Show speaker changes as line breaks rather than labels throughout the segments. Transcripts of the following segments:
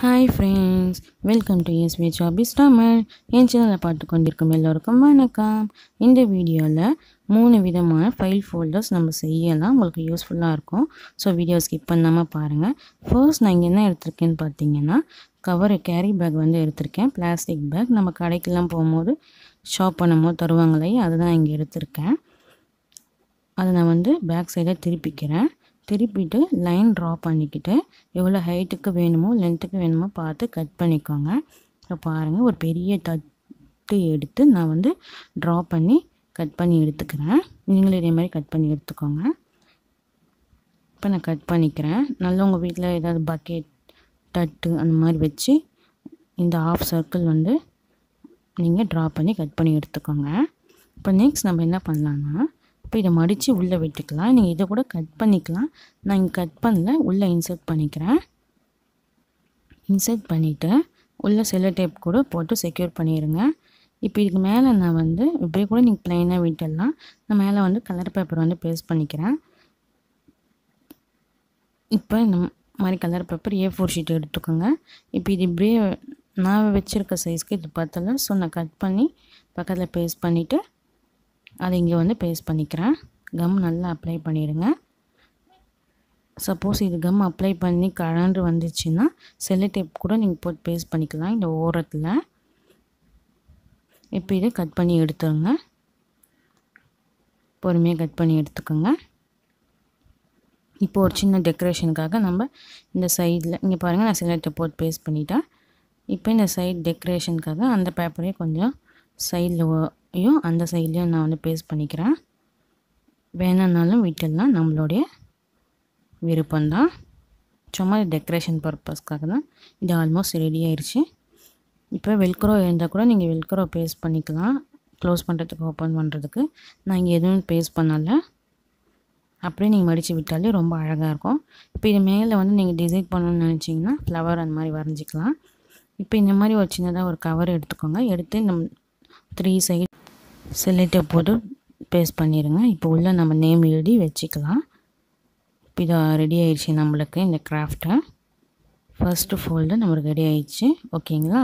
hi friends welcome to SV ஆபிஸ் ஸ்டாமர் என் சேனலை பார்த்து கொண்டிருக்கும் எல்லோருக்கும் வணக்கம் இந்த வீடியோவில் மூணு விதமான ஃபைல் ஃபோல்டர்ஸ் நம்ம செய்யலாம் உங்களுக்கு யூஸ்ஃபுல்லாக இருக்கும் ஸோ வீடியோ ஸ்கிப் பண்ணாமல் பாருங்கள் ஃபர்ஸ்ட் நான் இங்கே என்ன எடுத்திருக்கேன்னு பார்த்தீங்கன்னா கவர் கேரி பேக் வந்து எடுத்திருக்கேன் பிளாஸ்டிக் பேக் நம்ம கடைக்கெல்லாம் போகும்போது ஷாப் பண்ணும்போது தருவாங்களே அதுதான் இங்கே எடுத்திருக்கேன் அதை நான் வந்து பேக் சைடில் திருப்பிக்கிறேன் திருப்பிட்டு லைன் ட்ரா பண்ணிக்கிட்டு எவ்வளோ ஹைட்டுக்கு வேணுமோ லென்த்துக்கு வேணுமோ பார்த்து கட் பண்ணிக்கோங்க இப்போ பாருங்கள் ஒரு பெரிய தட்டு எடுத்து நான் வந்து ட்ரா பண்ணி கட் பண்ணி எடுத்துக்கிறேன் நீங்களும் இதே மாதிரி கட் பண்ணி எடுத்துக்கோங்க இப்போ நான் கட் பண்ணிக்கிறேன் நல்ல உங்கள் வீட்டில் ஏதாவது பக்கெட் தட்டு அந்த மாதிரி வச்சு இந்த ஆஃப் சர்க்கிள் வந்து நீங்கள் ட்ரா பண்ணி கட் பண்ணி எடுத்துக்கோங்க இப்போ நெக்ஸ்ட் நம்ம என்ன பண்ணலான்னா இப்போ இதை மடித்து உள்ளே விட்டுக்கலாம் நீங்கள் இதை கூட கட் பண்ணிக்கலாம் நான் இங்கே கட் பண்ணல உள்ளே இன்சர்ட் பண்ணிக்கிறேன் இன்சர்ட் பண்ணிவிட்டு உள்ளே செல்ல டேப் கூட போட்டு செக்யூர் பண்ணிடுங்க இப்போ இதுக்கு மேலே நான் வந்து இப்படியே கூட நீங்கள் ப்ளைனாக விட்டுடலாம் நான் மேலே வந்து கலர் பேப்பர் வந்து பேஸ்ட் பண்ணிக்கிறேன் இப்போ இந்த மாதிரி colour paper A four sheet எடுத்துக்கோங்க இப்போ இது இப்படியே நான் வச்சுருக்க சைஸ்க்கு இது பத்தலை ஸோ நான் கட் பண்ணி பக்கத்தில் பேஸ்ட் பண்ணிவிட்டு அதை இங்கே வந்து பேஸ்ட் பண்ணிக்கிறேன் கம் நல்லா அப்ளை பண்ணிடுங்க சப்போஸ் இது கம் அப்ளை பண்ணி கலண்டு வந்துச்சுன்னா செல்லு டேப் கூட நீங்கள் போட்டு பேஸ்ட் பண்ணிக்கலாம் இந்த ஓரத்தில் இப்போ இதை கட் பண்ணி எடுத்துருங்க பொறுமையாக கட் பண்ணி எடுத்துக்கோங்க இப்போ ஒரு சின்ன டெக்கரேஷனுக்காக நம்ம இந்த சைடில் இங்கே பாருங்கள் நான் சிலட்டை போட்டு பேஸ்ட் பண்ணிட்டேன் இப்போ இந்த சைடு டெக்கரேஷனுக்காக அந்த பேப்பரையும் கொஞ்சம் சைடில் ஐயோ அந்த சைட்லேயும் நான் வந்து பேஸ்ட் பண்ணிக்கிறேன் வேணும்னாலும் வீட்டிலாம் நம்மளுடைய விருப்பம்தான் சும்மா டெக்கரேஷன் பர்பஸ்க்காக தான் இது ஆல்மோஸ்ட் ரெடி ஆயிடுச்சு இப்போ வெல்க்ரோ இருந்தால் கூட நீங்கள் வெல்க்ரோ பேஸ்ட் பண்ணிக்கலாம் க்ளோஸ் பண்ணுறதுக்கு ஓப்பன் பண்ணுறதுக்கு நான் இங்கே எதுவும் பேஸ்ட் பண்ணலை அப்படியே நீங்கள் மடித்து விட்டாலே ரொம்ப அழகாக இருக்கும் இப்போ இது மேலே வந்து நீங்கள் டிசைன் பண்ணணும்னு நினச்சிங்கன்னா ஃப்ளவர் அந்த மாதிரி வரைஞ்சிக்கலாம் இப்போ இந்த மாதிரி ஒரு சின்னதாக ஒரு கவர் எடுத்துக்கோங்க எடுத்து நம் த்ரீ சைடு சிலைட்டை போட்டு பேஸ்ட் பண்ணிடுங்க இப்போ உள்ளே நம்ம நேம் எழுதி வச்சுக்கலாம் இப்போ இதை ரெடி ஆயிடுச்சு நம்மளுக்கு இந்த கிராஃப்ட்டை ஃபஸ்ட்டு ஃபோல்டு நம்மளுக்கு ரெடி ஆயிடுச்சு ஓகேங்களா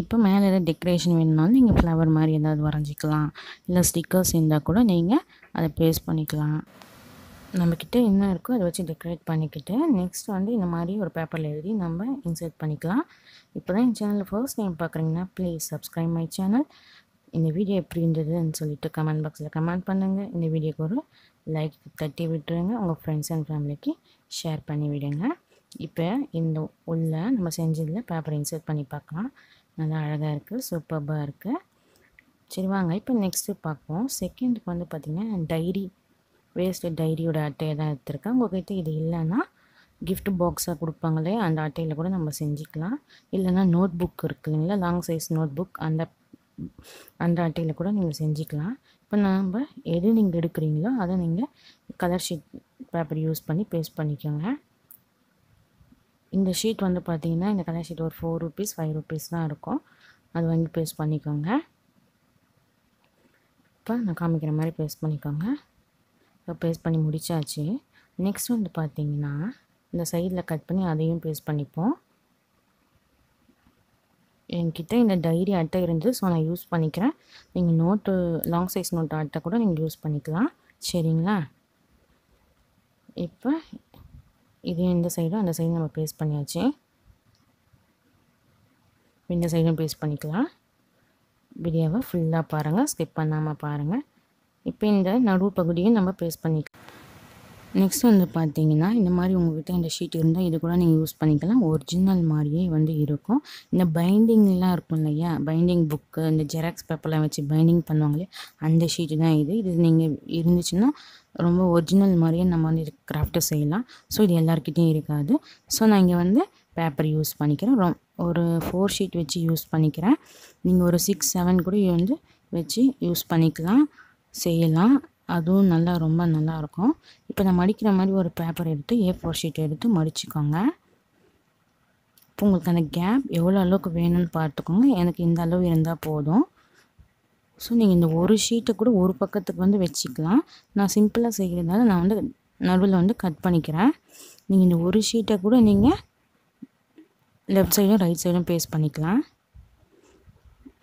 இப்போ மேலே ஏதாவது டெக்கரேஷன் வேணுனாலும் நீங்கள் ஃப்ளவர் மாதிரி ஏதாவது வரைஞ்சிக்கலாம் இல்லை ஸ்டிக்கர்ஸ் இருந்தால் கூட நீங்கள் அதை பேஸ்ட் பண்ணிக்கலாம் நம்மக்கிட்ட என்ன இருக்கோ அதை வச்சு டெக்கரேட் பண்ணிக்கிட்டு நெக்ஸ்ட் வந்து இந்த மாதிரி ஒரு பேப்பரில் எழுதி நம்ம இன்சர்ட் பண்ணிக்கலாம் இப்போ தான் என் சேனலில் ஃபர்ஸ்ட் டைம் பார்க்குறீங்கன்னா ப்ளீஸ் சப்ஸ்கிரைப் மை சேனல் இந்த வீடியோ எப்படி இருந்ததுன்னு சொல்லிட்டு கமெண்ட் பாக்ஸில் கமெண்ட் பண்ணுங்கள் இந்த வீடியோக்கு ஒரு லைக் தட்டி விட்டுருங்க உங்கள் ஃப்ரெண்ட்ஸ் அண்ட் ஃபேமிலிக்கு ஷேர் பண்ணி விடுங்க இப்போ இந்த உள்ள நம்ம செஞ்சதில் பேப்பரை இன்சர்ட் பண்ணி பார்க்கலாம் நல்லா அழகாக இருக்குது சூப்பர்பாக இருக்குது சரி வாங்க இப்போ நெக்ஸ்ட்டு பார்ப்போம் செகண்டுக்கு வந்து பார்த்திங்கன்னா டைரி வேஸ்ட்டு டைரியோட அட்டையை தான் எடுத்துருக்கேன் உங்கள்கிட்ட இது இல்லைன்னா கிஃப்ட் பாக்ஸாக கொடுப்பாங்களே அந்த அட்டையில் கூட நம்ம செஞ்சுக்கலாம் இல்லைன்னா நோட் புக் இருக்குது இல்லைங்களா லாங் சைஸ் நோட் புக் அந்த அந்த அட்டையில் கூட நீங்கள் செஞ்சுக்கலாம் இப்போ நம்ம எது நீங்கள் எடுக்கிறீங்களோ அதை நீங்கள் கலர் ஷீட் பேப்பர் யூஸ் பண்ணி பேஸ்ட் பண்ணிக்கோங்க இந்த ஷீட் வந்து பார்த்தீங்கன்னா இந்த கலர் ஷீட் ஒரு ஃபோர் ருபீஸ் ஃபைவ் ருபீஸ் தான் இருக்கும் அது வாங்கி பேஸ்ட் பண்ணிக்கோங்க இப்போ நான் காமிக்கிற மாதிரி பேஸ்ட் பண்ணிக்கோங்க இப்போ பேஸ்ட் பண்ணி முடித்தாச்சு நெக்ஸ்ட் வந்து பார்த்திங்கன்னா இந்த சைடில் கட் பண்ணி அதையும் பேஸ்ட் பண்ணிப்போம் என்கிட்ட இந்த டைரி அட்டை இருந்து ஸோ நான் யூஸ் பண்ணிக்கிறேன் நீங்கள் நோட்டு லாங் சைஸ் நோட்டு அட்டை கூட நீங்கள் யூஸ் பண்ணிக்கலாம் சரிங்களா இப்போ இது இந்த சைடும் அந்த சைடும் நம்ம பேஸ்ட் பண்ணியாச்சு இந்த சைடும் பேஸ்ட் பண்ணிக்கலாம் வீடியோவை ஃபுல்லாக பாருங்கள் ஸ்கிப் பண்ணாமல் பாருங்கள் இப்போ இந்த நடுவு பகுதியும் நம்ம பேஸ்ட் பண்ணிக்கலாம் நெக்ஸ்ட் வந்து பார்த்தீங்கன்னா இந்த மாதிரி உங்கள்கிட்ட இந்த ஷீட் இருந்தால் இது கூட நீங்கள் யூஸ் பண்ணிக்கலாம் ஒரிஜினல் மாதிரியே வந்து இருக்கும் இந்த பைண்டிங்லாம் இருக்கும் இல்லையா பைண்டிங் புக்கு இந்த ஜெராக்ஸ் பேப்பர்லாம் வச்சு பைண்டிங் பண்ணுவாங்களே அந்த ஷீட்டு தான் இது இது நீங்கள் இருந்துச்சுன்னா ரொம்ப ஒரிஜினல் மாதிரியே நம்ம வந்து இது கிராஃப்ட்டு செய்யலாம் ஸோ இது எல்லாருக்கிட்டையும் இருக்காது ஸோ நான் இங்கே வந்து பேப்பர் யூஸ் பண்ணிக்கிறேன் ஒரு ஃபோர் ஷீட் வச்சு யூஸ் பண்ணிக்கிறேன் நீங்கள் ஒரு சிக்ஸ் செவன் கூட வந்து வச்சு யூஸ் பண்ணிக்கலாம் செய்யலாம் அதுவும் நல்லா ரொம்ப நல்லாயிருக்கும் இப்போ நான் மடிக்கிற மாதிரி ஒரு பேப்பர் எடுத்து ஏ ஃபோர் ஷீட் எடுத்து மடிச்சுக்கோங்க இப்போ உங்களுக்கு அந்த கேப் எவ்வளோ அளவுக்கு வேணும்னு பார்த்துக்கோங்க எனக்கு இந்த அளவு இருந்தால் போதும் ஸோ நீங்கள் இந்த ஒரு ஷீட்டை கூட ஒரு பக்கத்துக்கு வந்து வச்சுக்கலாம் நான் சிம்பிளாக செய்கிறதுனால நான் வந்து நடுவில் வந்து கட் பண்ணிக்கிறேன் நீங்கள் இந்த ஒரு ஷீட்டை கூட நீங்கள் லெஃப்ட் சைடும் ரைட் சைடும் பேஸ்ட் பண்ணிக்கலாம்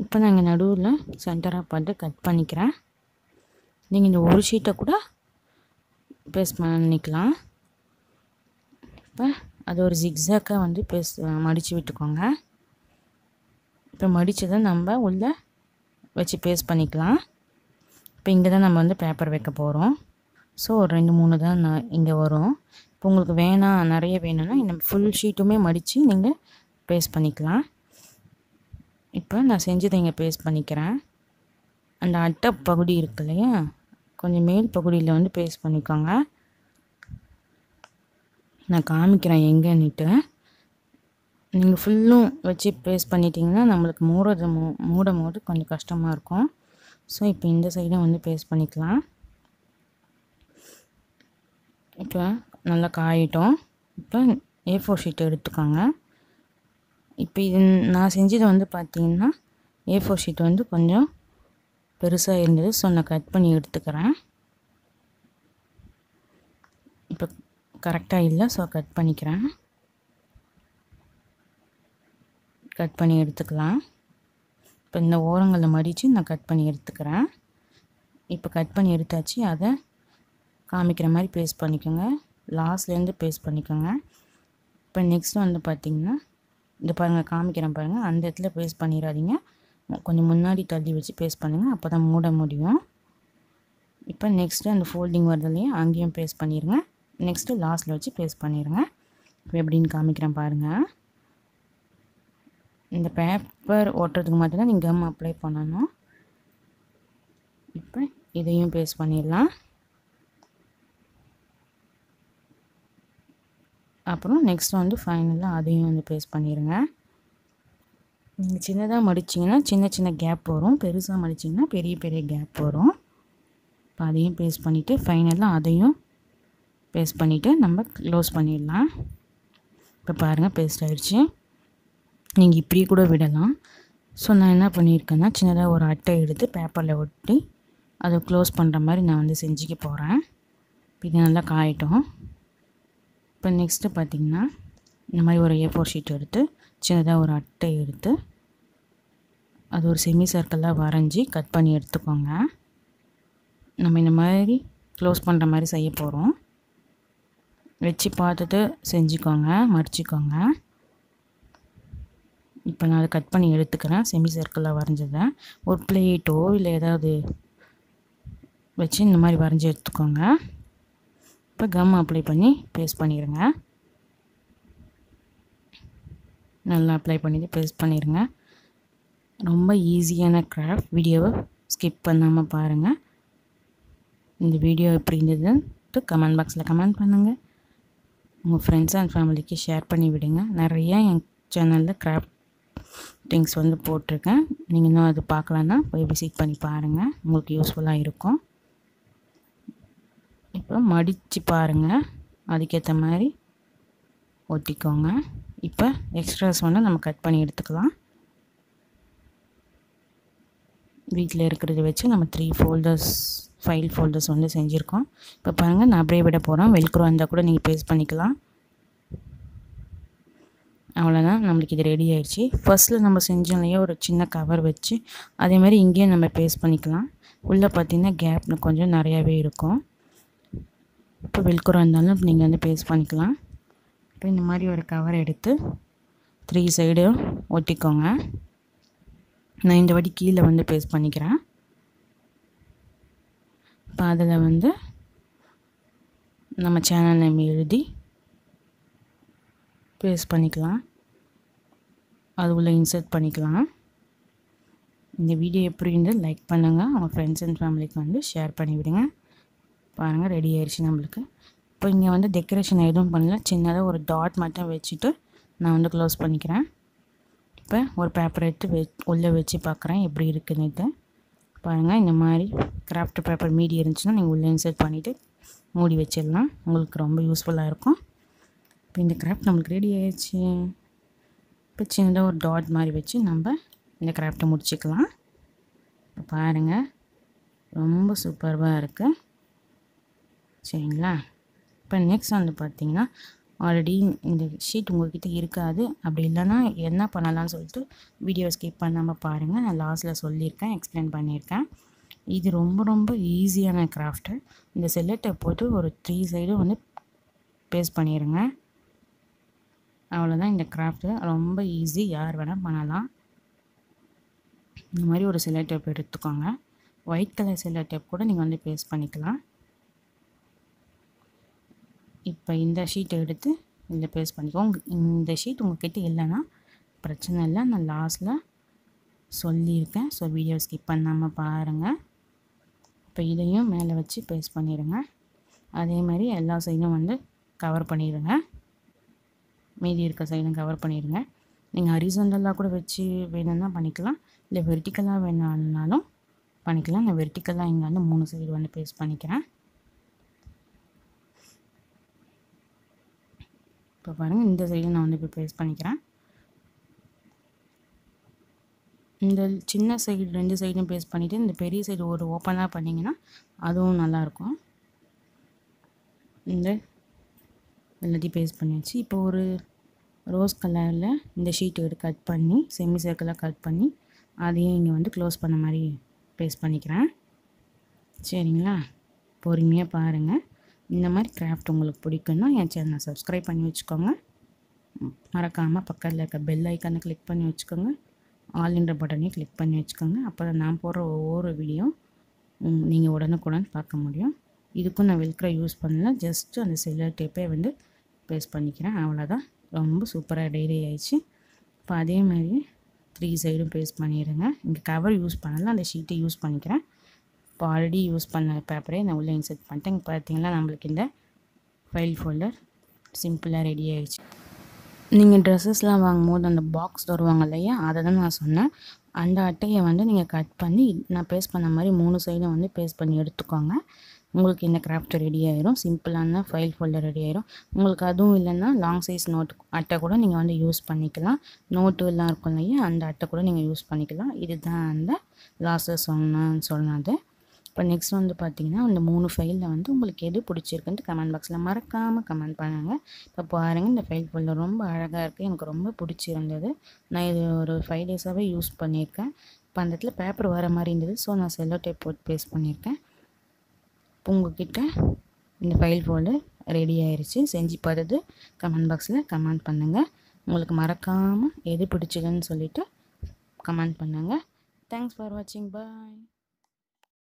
இப்போ நாங்கள் நடுவில் சென்டராக பார்த்து கட் பண்ணிக்கிறேன் நீங்கள் இந்த ஒரு ஷீட்டை கூட பேஸ்ட் பண்ணிக்கலாம் இப்போ அது ஒரு ஜிக்ஸாக்காக வந்து பேஸ் மடித்து விட்டுக்கோங்க இப்போ மடித்ததை நம்ம உள்ளே வச்சு பேஸ்ட் பண்ணிக்கலாம் இப்போ இங்கே தான் நம்ம வந்து பேப்பர் வைக்க போகிறோம் ஸோ ஒரு ரெண்டு மூணு தான் நான் இங்கே வரும் இப்போ உங்களுக்கு வேணாம் நிறைய வேணும்னா இந்த ஃபுல் ஷீட்டுமே மடித்து நீங்கள் பேஸ்ட் பண்ணிக்கலாம் இப்போ நான் செஞ்சதை இங்கே பேஸ்ட் பண்ணிக்கிறேன் அந்த அட்டை பகுதி இருக்கு இல்லையா கொஞ்சம் மேல் பகுதியில் வந்து பேஸ்ட் பண்ணிக்கோங்க நான் காமிக்கிறேன் எங்கேன்னுட்டு நீங்கள் ஃபுல்லும் வச்சு பேஸ்ட் பண்ணிட்டிங்கன்னா நம்மளுக்கு மூடுறது மூ மூடும் போது கொஞ்சம் கஷ்டமாக இருக்கும் ஸோ இப்போ இந்த சைடும் வந்து பேஸ்ட் பண்ணிக்கலாம் இப்போ நல்லா காயிட்டோம் இப்போ ஏ ஃபோர் ஷீட் எடுத்துக்கோங்க இப்போ இது நான் செஞ்சது வந்து பார்த்திங்கன்னா ஏ ஃபோர் ஷீட் வந்து கொஞ்சம் பெருசாக இருந்தது ஸோ நான் கட் பண்ணி எடுத்துக்கிறேன் இப்போ கரெக்டாக இல்லை ஸோ கட் பண்ணிக்கிறேன் கட் பண்ணி எடுத்துக்கலாம் இப்போ இந்த ஓரங்களை மடித்து நான் கட் பண்ணி எடுத்துக்கிறேன் இப்போ கட் பண்ணி எடுத்தாச்சு அதை காமிக்கிற மாதிரி பேஸ்ட் பண்ணிக்கோங்க லாஸ்ட்லேருந்து பேஸ்ட் பண்ணிக்கோங்க இப்போ நெக்ஸ்ட் வந்து பார்த்திங்கன்னா இந்த பாருங்கள் காமிக்கிறேன் பாருங்கள் அந்த இடத்துல பேஸ்ட் பண்ணிடாதீங்க கொஞ்சம் முன்னாடி தள்ளி வச்சு பேஸ்ட் பண்ணுங்கள் அப்போ தான் மூட முடியும் இப்போ நெக்ஸ்ட்டு அந்த ஃபோல்டிங் வரதுலையும் அங்கேயும் பேஸ்ட் பண்ணிடுங்க நெக்ஸ்ட்டு லாஸ்ட்டில் வச்சு பேஸ்ட் பண்ணிடுங்க இப்போ எப்படின்னு காமிக்கிறேன் பாருங்கள் இந்த பேப்பர் ஓட்டுறதுக்கு மட்டும்தான் நீங்கள் கம் அப்ளை பண்ணணும் இப்போ இதையும் பேஸ்ட் பண்ணிடலாம் அப்புறம் நெக்ஸ்ட் வந்து ஃபைனலாக அதையும் வந்து பேஸ்ட் பண்ணிடுங்க நீங்கள் சின்னதாக மடிச்சிங்கன்னா சின்ன சின்ன கேப் வரும் பெருசாக மடிச்சிங்கன்னா பெரிய பெரிய கேப் வரும் இப்போ அதையும் பேஸ்ட் பண்ணிவிட்டு ஃபைனலாக அதையும் பேஸ்ட் பண்ணிவிட்டு நம்ம க்ளோஸ் பண்ணிடலாம் இப்போ பாருங்கள் பேஸ்ட் ஆகிடுச்சு நீங்கள் இப்படி கூட விடலாம் ஸோ நான் என்ன பண்ணியிருக்கேன்னா சின்னதாக ஒரு அட்டை எடுத்து பேப்பரில் ஒட்டி அதை க்ளோஸ் பண்ணுற மாதிரி நான் வந்து செஞ்சுக்க போகிறேன் இது நல்லா காயட்டும் இப்போ நெக்ஸ்ட்டு பார்த்திங்கன்னா இந்த மாதிரி ஒரு ஏ ஃபோர் ஷீட் எடுத்து சின்னதாக ஒரு அட்டை எடுத்து அது ஒரு செமி சர்க்கிளாக வரைஞ்சி கட் பண்ணி எடுத்துக்கோங்க நம்ம இந்த மாதிரி க்ளோஸ் பண்ணுற மாதிரி செய்ய போகிறோம் வச்சு பார்த்துட்டு செஞ்சுக்கோங்க மறிச்சிக்கோங்க இப்போ நான் அதை கட் பண்ணி எடுத்துக்கிறேன் செமி சர்க்கிளாக வரைஞ்சதை ஒரு பிளேட்டோ இல்லை ஏதாவது வச்சு இந்த மாதிரி வரைஞ்சி எடுத்துக்கோங்க இப்போ கம் அப்ளை பண்ணி பேஸ்ட் பண்ணிடுங்க நல்லா அப்ளை பண்ணிவிட்டு ப்ரெஸ் பண்ணிடுங்க ரொம்ப ஈஸியான கிராஃப்ட் வீடியோவை ஸ்கிப் பண்ணாமல் பாருங்கள் இந்த வீடியோ எப்படி இருந்ததுன்ட்டு கமெண்ட் பாக்ஸில் கமெண்ட் பண்ணுங்கள் உங்கள் ஃப்ரெண்ட்ஸ் அண்ட் ஃபேமிலிக்கு ஷேர் பண்ணி விடுங்க நிறையா என் சேனலில் கிராஃப்ட் திங்ஸ் வந்து போட்டிருக்கேன் நீங்கள் இன்னும் அது பார்க்கலன்னா போய் விசிட் பண்ணி பாருங்கள் உங்களுக்கு யூஸ்ஃபுல்லாக இருக்கும் இப்போ மடித்து பாருங்கள் அதுக்கேற்ற மாதிரி ஒட்டிக்கோங்க இப்போ எக்ஸ்ட்ராஸ் வந்து நம்ம கட் பண்ணி எடுத்துக்கலாம் வீட்டில் இருக்கிறத வச்சு நம்ம த்ரீ ஃபோல்டர்ஸ் ஃபைல் ஃபோல்டர்ஸ் வந்து செஞ்சுருக்கோம் இப்போ பாருங்கள் நான் அப்படியே விட போகிறோம் வெல்க்ரோ இருந்தால் கூட நீங்கள் பேஸ்ட் பண்ணிக்கலாம் அவ்வளோதான் நம்மளுக்கு இது ரெடி ஆயிடுச்சு ஃபஸ்ட்டில் நம்ம செஞ்சோம்லையே ஒரு சின்ன கவர் வச்சு அதேமாதிரி இங்கேயும் நம்ம பேஸ்ட் பண்ணிக்கலாம் உள்ளே பார்த்திங்கன்னா கேப்னு கொஞ்சம் நிறையாவே இருக்கும் இப்போ வெல்க்ரோ இருந்தாலும் நீங்கள் வந்து பேஸ்ட் பண்ணிக்கலாம் இப்போ இந்த மாதிரி ஒரு கவர் எடுத்து த்ரீ சைடும் ஒட்டிக்கோங்க நான் இந்த வாட்டி கீழே வந்து பேஸ்ட் பண்ணிக்கிறேன் இப்போ அதில் வந்து நம்ம சேனல் நேம் எழுதி பேஸ்ட் பண்ணிக்கலாம் அது உள்ளே இன்சர்ட் பண்ணிக்கலாம் இந்த வீடியோ எப்படி இருந்து லைக் பண்ணுங்கள் உங்கள் ஃப்ரெண்ட்ஸ் அண்ட் ஃபேமிலிக்கு வந்து ஷேர் பண்ணிவிடுங்க பாருங்கள் ரெடி ஆயிடுச்சு நம்மளுக்கு இப்போ இங்கே வந்து டெக்கரேஷன் எதுவும் பண்ணல சின்னதாக ஒரு டாட் மட்டும் வச்சுட்டு நான் வந்து க்ளோஸ் பண்ணிக்கிறேன் இப்போ ஒரு பேப்பர் எடுத்து வெ உள்ளே வச்சு பார்க்குறேன் எப்படி இருக்குதுன்னு பாருங்கள் இந்த மாதிரி கிராஃப்ட் பேப்பர் மீடி இருந்துச்சுன்னா நீங்கள் உள்ளே இன்சர்ட் பண்ணிவிட்டு மூடி வச்சிடலாம் உங்களுக்கு ரொம்ப யூஸ்ஃபுல்லாக இருக்கும் இப்போ இந்த கிராஃப்ட் நம்மளுக்கு ரெடி ஆகிடுச்சு இப்போ சின்னதாக ஒரு டாட் மாதிரி வச்சு நம்ம இந்த கிராஃப்டை முடிச்சுக்கலாம் இப்போ பாருங்கள் ரொம்ப சூப்பர்வாக இருக்குது சரிங்களா இப்போ நெக்ஸ்ட் வந்து பார்த்தீங்கன்னா ஆல்ரெடி இந்த ஷீட் உங்கள்கிட்ட இருக்காது அப்படி இல்லைன்னா என்ன பண்ணலாம்னு சொல்லிட்டு வீடியோ ஸ்கிப் பண்ணாமல் பாருங்கள் நான் லாஸ்ட்டில் சொல்லியிருக்கேன் எக்ஸ்பிளைன் பண்ணியிருக்கேன் இது ரொம்ப ரொம்ப ஈஸியான கிராஃப்ட்டு இந்த செல்லட்டை போட்டு ஒரு த்ரீ சைடும் வந்து பேஸ்ட் பண்ணிடுங்க அவ்வளோதான் இந்த கிராஃப்ட்டு ரொம்ப ஈஸி யார் வேணால் பண்ணலாம் இந்த மாதிரி ஒரு செல்லட்டை எடுத்துக்கோங்க ஒயிட் கலர் செல்லட்டை கூட நீங்கள் வந்து பேஸ்ட் பண்ணிக்கலாம் இப்போ இந்த ஷீட்டை எடுத்து இதில் பேஸ்ட் பண்ணிக்கோ இந்த ஷீட் உங்கள்கிட்ட இல்லைன்னா பிரச்சனை இல்லை நான் லாஸ்ட்டில் சொல்லியிருக்கேன் ஸோ வீடியோ ஸ்கிப் பண்ணாமல் பாருங்கள் இப்போ இதையும் மேலே வச்சு பேஸ்ட் பண்ணிடுங்க அதே மாதிரி எல்லா சைடும் வந்து கவர் பண்ணிடுங்க மீதி இருக்க சைடும் கவர் பண்ணிடுங்க நீங்கள் ஹரிசண்டலாக கூட வச்சு வேணும்னா பண்ணிக்கலாம் இல்லை வெர்டிக்கலாக வேணாலும் பண்ணிக்கலாம் நான் வெர்டிக்கலாக இங்கே வந்து மூணு சைடு வந்து பேஸ்ட் பண்ணிக்கிறேன் இப்போ பாருங்கள் இந்த சைடு நான் வந்து இப்போ ப்ளேஸ் பண்ணிக்கிறேன் இந்த சின்ன சைடு ரெண்டு சைடும் ப்ளேஸ் பண்ணிவிட்டு இந்த பெரிய சைடு ஒரு ஓப்பனாக பண்ணிங்கன்னா அதுவும் நல்லாயிருக்கும் இந்த எல்லாத்தையும் பேஸ்ட் பண்ணியாச்சு இப்போ ஒரு ரோஸ் கலரில் இந்த ஷீட்டு கட் பண்ணி செமி சர்க்கிளாக கட் பண்ணி அதையும் இங்கே வந்து க்ளோஸ் பண்ண மாதிரி பேஸ்ட் பண்ணிக்கிறேன் சரிங்களா பொறுமையாக பாருங்கள் இந்த மாதிரி கிராஃப்ட் உங்களுக்கு பிடிக்குன்னா என் சேனலை சப்ஸ்கிரைப் பண்ணி வச்சுக்கோங்க மறக்காமல் பக்கத்தில் இருக்க பெல் ஐக்கானை கிளிக் பண்ணி வச்சுக்கோங்க ஆல் ஆல்ன்ற பட்டனையும் கிளிக் பண்ணி வச்சுக்கோங்க அப்போ தான் நான் போடுற ஒவ்வொரு வீடியோ நீங்கள் உடனுக்குடன் பார்க்க முடியும் இதுக்கும் நான் வெல்க்ரா யூஸ் பண்ணல ஜஸ்ட்டு அந்த செல்லர் டேப்பே வந்து பேஸ்ட் பண்ணிக்கிறேன் அவ்வளோதான் ரொம்ப சூப்பராக டெய்லி ஆயிடுச்சு இப்போ அதே மாதிரி த்ரீ சைடும் பேஸ்ட் பண்ணிடுங்க இங்கே கவர் யூஸ் பண்ணல அந்த ஷீட்டை யூஸ் பண்ணிக்கிறேன் இப்போ ஆல்ரெடி யூஸ் பண்ண பேப்பரே நான் உள்ளே இன்சர்ட் பண்ணிட்டேன் பார்த்தீங்கன்னா நம்மளுக்கு இந்த ஃபைல் ஃபோல்டர் சிம்பிளாக ரெடி ஆகிடுச்சு நீங்கள் ட்ரெஸ்ஸஸ்லாம் வாங்கும்போது அந்த பாக்ஸ் தருவாங்க இல்லையா அதை தான் நான் சொன்னேன் அந்த அட்டையை வந்து நீங்கள் கட் பண்ணி நான் பேஸ்ட் பண்ண மாதிரி மூணு சைடும் வந்து பேஸ்ட் பண்ணி எடுத்துக்கோங்க உங்களுக்கு இந்த கிராஃப்ட் ரெடி ஆயிரும் சிம்பிளான ஃபைல் ஃபோல்டர் ரெடி ஆயிரும் உங்களுக்கு அதுவும் இல்லைன்னா லாங் சைஸ் நோட் அட்டை கூட நீங்கள் வந்து யூஸ் பண்ணிக்கலாம் நோட்டு எல்லாம் இருக்கும் இல்லையா அந்த அட்டை கூட நீங்கள் யூஸ் பண்ணிக்கலாம் இதுதான் அந்த லாஸஸ் சொன்னான்னு சொன்னது இப்போ நெக்ஸ்ட் வந்து பார்த்திங்கன்னா அந்த மூணு ஃபைலில் வந்து உங்களுக்கு எது பிடிச்சிருக்குன்ட்டு கமெண்ட் பாக்ஸில் மறக்காமல் கமெண்ட் பண்ணுங்கள் இப்போ பாருங்கள் இந்த ஃபைல் ஃபுல்லாக ரொம்ப அழகாக இருக்குது எனக்கு ரொம்ப பிடிச்சிருந்தது நான் இது ஒரு ஃபைவ் டேஸாகவே யூஸ் பண்ணியிருக்கேன் இப்போ அந்த இடத்துல பேப்பர் வர மாதிரி இருந்தது ஸோ நான் செல்லோ டேப் போட்டு பேஸ்ட் பண்ணியிருக்கேன் இப்போ உங்ககிட்ட இந்த ஃபைல் ஃபோல்டு ரெடி ஆயிடுச்சு செஞ்சு பார்த்தது கமெண்ட் பாக்ஸில் கமெண்ட் பண்ணுங்கள் உங்களுக்கு மறக்காமல் எது பிடிச்சதுன்னு சொல்லிவிட்டு கமெண்ட் பண்ணுங்கள் தேங்க்ஸ் ஃபார் வாட்சிங் பாய்